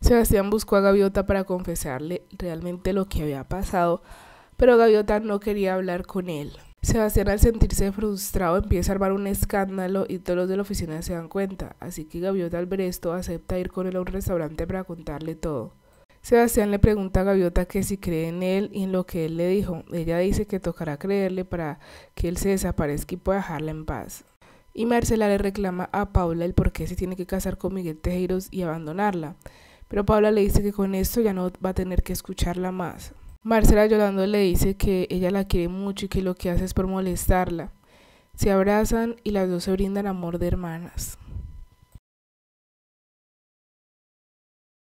Sebastián buscó a Gaviota para confesarle realmente lo que había pasado, pero Gaviota no quería hablar con él. Sebastián al sentirse frustrado empieza a armar un escándalo y todos los de la oficina se dan cuenta, así que Gaviota al ver esto acepta ir con él a un restaurante para contarle todo. Sebastián le pregunta a Gaviota que si cree en él y en lo que él le dijo. Ella dice que tocará creerle para que él se desaparezca y pueda dejarla en paz. Y Marcela le reclama a Paula el por qué se tiene que casar con Miguel Tejeros y abandonarla pero Paula le dice que con esto ya no va a tener que escucharla más. Marcela llorando le dice que ella la quiere mucho y que lo que hace es por molestarla. Se abrazan y las dos se brindan amor de hermanas.